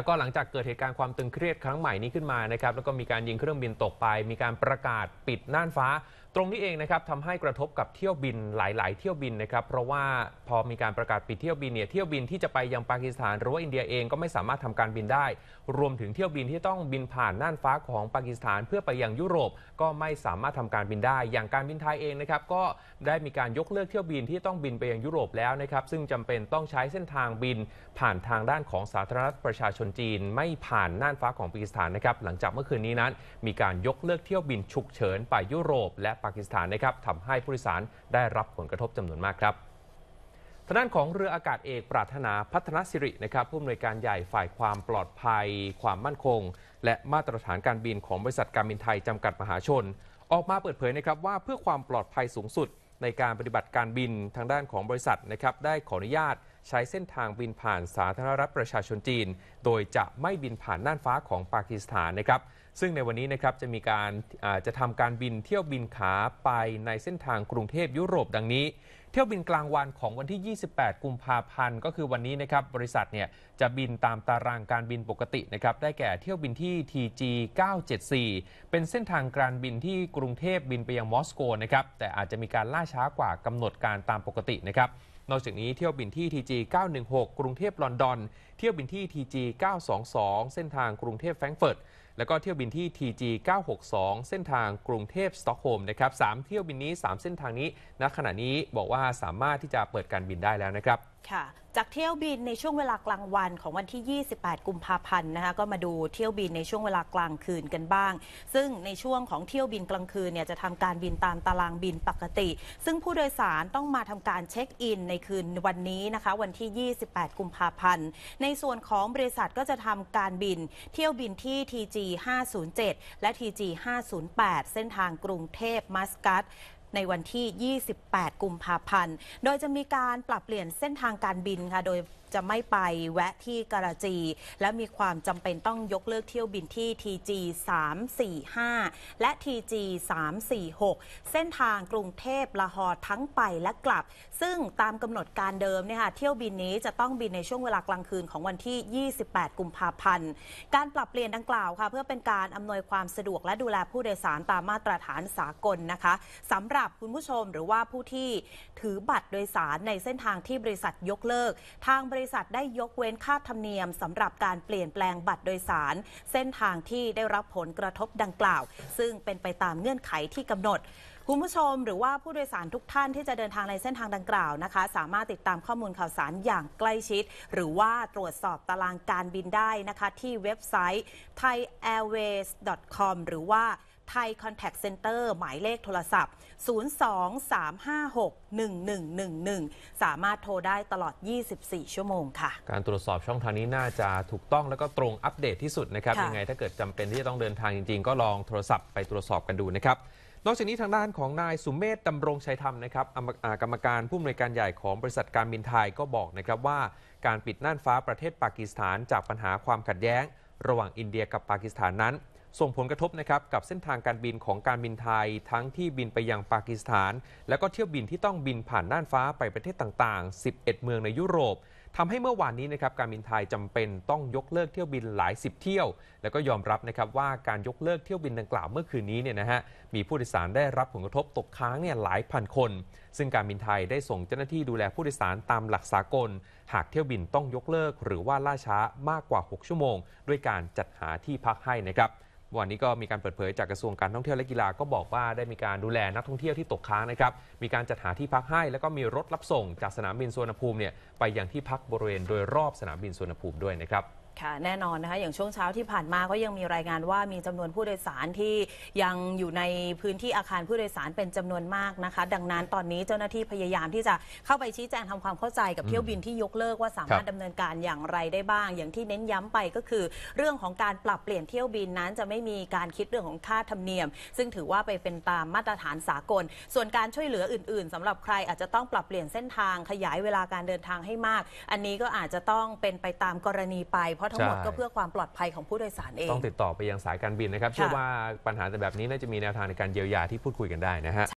แล้วก็หลังจากเกิดเหตุการณ์ความตึงเครียดครั้งใหม่นี้ขึ้นมานะครับ แล้วก็มีการยิงเครื่องบินตกไป มีการประกาศปิดน่านฟ้าตรงนี้เองนะครับทำให้กระทบกับเที่ยวบินหลาย ๆ เที่ยวบินนะครับเพราะว่าพอมีการประกาศปิดเที่ยวบินเนี่ยเที่ยวบินที่จะไปยังปากีสถาน หรือว่าอินเดียเองก็ไม่สามารถทำการบินได้ รวมถึงเที่ยวบินที่ต้องบินผ่านน่านฟ้าของปากีสถาน เพื่อไปยังยุโรปก็ไม่สามารถทำการบินได้อย่างการบินไทยเองนะครับก็ได้มีการยกเลิกเที่ยวบินที่ต้องบินไปยังยุโรปแล้วนะครับซึ่งจำเป็นต้องใช้เส้นทางบิน ผ่านทางด้านของสาธารณรัฐประชาชนจีน ไม่ผ่านน่านฟ้าของปากีสถานนะครับหลังจากเมื่อคืนนี้นั้น มีการยกเลิกเที่ยวบินฉุกเฉินไปยุโรปและปากีสถานนะครับทำให้ผู้โดยสารได้รับผลกระทบจำนวนมากครับ ทางด้านของเรืออากาศเอกปรารถนาพัฒนสิรินะครับ ผู้อำนวยการใหญ่ฝ่ายความปลอดภัยความมั่นคง และมาตรฐานการบินของบริษัทการบินไทยจำกัดมหาชน ออกมาเปิดเผยนะครับว่าเพื่อความปลอดภัยสูงสุดในการปฏิบัติการบินทางด้านของบริษัทนะครับ ได้ขออนุญาตใช้เส้นทางบินผ่านสาธารณรัฐประชาชนจีน โดยจะไม่บินผ่านน่านฟ้าของปากีสถานนะครับซึ่งในวันนี้นะครับจะมีการจะทำการบินเที่ยวบินขาไปในเส้นทางกรุงเทพยุโรปดังนี้ เที่ยวบินกลางวันของวันที่ 28 กุมภาพันธ์ก็คือวันนี้นะครับบริษัทเนี่ยจะบินตามตารางการบินปกตินะครับได้แก่เที่ยวบินที่ TG 974เป็นเส้นทางการบินที่กรุงเทพบินไปยังมอสโกนะครับแต่อาจจะมีการล่าช้ากว่ากำหนดการตามปกตินะครับนอกจากนี้ เที่ยวบินที่ TG 916กรุงเทพลอนดอน เที่ยวบินที่ TG 922เส้นทางกรุงเทพแฟรงก์เฟิร์ต แล้วก็เที่ยวบินที่ TG 962เส้นทางกรุงเทพสต็อกโฮล์มนะครับสามเที่ยวบินนี้ 3 เส้นทางนี้ณขณะนี้บอกว่าสามารถที่จะเปิดการบินได้แล้วนะครับ ค่ะ จากเที่ยวบินในช่วงเวลากลางวันของวันที่ 28 กุมภาพันธ์นะคะก็มาดูเที่ยวบินในช่วงเวลากลางคืนกันบ้าง ซึ่งในช่วงของเที่ยวบินกลางคืนเนี่ยจะทำการบินตามตารางบินปกติ ซึ่งผู้โดยสารต้องมาทำการเช็คอินในคืนวันนี้นะคะวันที่ 28 กุมภาพันธ์ ในส่วนของบริษัทก็จะทำการบินเที่ยวบินที่ TG 507 และ TG 508 เส้นทางกรุงเทพมัสกัตในวันที่ 28 กุมภาพันธ์ โดยจะมีการปรับเปลี่ยนเส้นทางการบินค่ะโดยจะไม่ไปแวะที่กระจี และมีความจำเป็นต้องยกเลิกเที่ยวบินที่ TG 345 และ TG 346 เส้นทางกรุงเทพละหอทั้งไปและกลับ ซึ่งตามกำหนดการเดิมเนี่ยค่ะเที่ยวบินนี้จะต้องบินในช่วงเวลากลางคืนของวันที่ 28กุมภาพันธ์การปรับเปลี่ยนดังกล่าวค่ะเพื่อเป็นการอำนวยความสะดวกและดูแลผู้โดยสารตามมาตรฐานสากลนะคะสำหรับคุณผู้ชมหรือว่าผู้ที่ถือบัตรโดยสารในเส้นทางที่บริษัทยกเลิกทางบริริษัทได้ยกเว้นค่าธรรมเนียมสำหรับการเปลี่ยนแปลงบัตรโดยสาร เส้นทางที่ได้รับผลกระทบดังกล่าว ซึ่งเป็นไปตามเงื่อนไขที่กำหนดคุณผู้ชม หรือว่าผู้โดยสารทุกท่านที่จะเดินทางในเส้นทางดังกล่าวนะคะ สามารถติดตามข้อมูลข่าวสารอย่างใกล้ชิด หรือว่าตรวจสอบตารางการบินได้นะคะที่เว็บไซต์ thaiairways.com หรือว่าไทยคอนแทคเซ็นเตอร์หมายเลขโทรศัพท์ 023561111 สามารถโทรได้ตลอด 24 ชั่วโมงค่ะ การตรวจสอบช่องทางนี้น่าจะถูกต้องและก็ตรงอัปเดตที่สุดนะครับ ยังไงถ้าเกิดจำเป็นที่จะต้องเดินทางจริงๆ ก็ลองโทรศัพท์ไปตรวจสอบกันดูนะครับ นอกจากนี้ทางด้านของนายสุมเมธดำรงชัยธรรมนะครับ กรรมการผู้อำนวยการใหญ่ของบริษัทการบินไทยก็บอกนะครับว่าการปิดน่านฟ้าประเทศปากีสถานจากปัญหาความขัดแย้งระหว่างอินเดียกับปากีสถานนั้นส่งผลกระทบนะครับกับเส้นทางการบินของการบินไทยทั้งที่บินไปยังปากีสถาน และก็เที่ยวบินที่ต้องบินผ่านน่านฟ้าไปประเทศต่างๆ 11 เมืองในยุโรป ทำให้เมื่อวานนี้นะครับการบินไทยจำเป็นต้องยกเลิกเที่ยวบินหลายสิบเที่ยว แล้วก็ยอมรับนะครับว่าการยกเลิกเที่ยวบินดังกล่าวเมื่อคืนนี้เนี่ยนะฮะมีผู้โดยสารได้รับผลกระทบตกค้างเนี่ยหลายพันคน ซึ่งการบินไทยได้ส่งเจ้าหน้าที่ดูแลผู้โดยสารตามหลักสากล หากเที่ยวบินต้องยกเลิกหรือว่าล่าช้ามากกว่า6ชั่วโมงด้วยการจัดหาที่พักให้นะครับวันนี้ก็มีการเปิดเผยจากกระทรวงการท่องเที่ยวและกีฬาก็บอกว่าได้มีการดูแลนักท่องเที่ยวที่ตกค้างนะครับ มีการจัดหาที่พักให้แล้วก็มีรถรับส่งจากสนามบินสุวรรณภูมิเนี่ยไปยังที่พักบริเวณโดยรอบสนามบินสุวรรณภูมิด้วยนะครับค่ะแน่นอนนะคะอย่างช่วงเช้าที่ผ่านมาก็ยังมีรายงานว่ามีจำนวนผู้โดยสารที่ยังอยู่ในพื้นที่อาคารผู้โดยสารเป็นจำนวนมากนะคะ ดังนั้นตอนนี้เจ้าหน้าที่พยายามที่จะเข้าไปชี้แจงทำความเข้าใจกับ เที่ยวบินที่ยกเลิกว่าสามารถดำเนินการอย่างไรได้บ้าง อย่างที่เน้นย้ำไปก็คือ เรื่องของการปรับเปลี่ยนเที่ยวบินนั้นจะไม่มีการคิดเรื่องของค่าธรรมเนียม ซึ่งถือว่าไปเป็นตามมาตรฐานสากล ส่วนการช่วยเหลืออื่นๆ สำหรับใครอาจจะต้องปรับเปลี่ยนเส้นทางขยายเวลาการเดินทางให้มาก อันนี้ก็อาจจะต้องเป็นไปตามกรณีไปเพราะทั้งหมดก็เพื่อความปลอดภัยของผู้โดยสารเอง ต้องติดต่อไปยังสายการบินนะครับเชื่อว่าปัญหาแบบนี้น่าจะมีแนวทางในการเยียวยาที่พูดคุยกันได้นะฮะ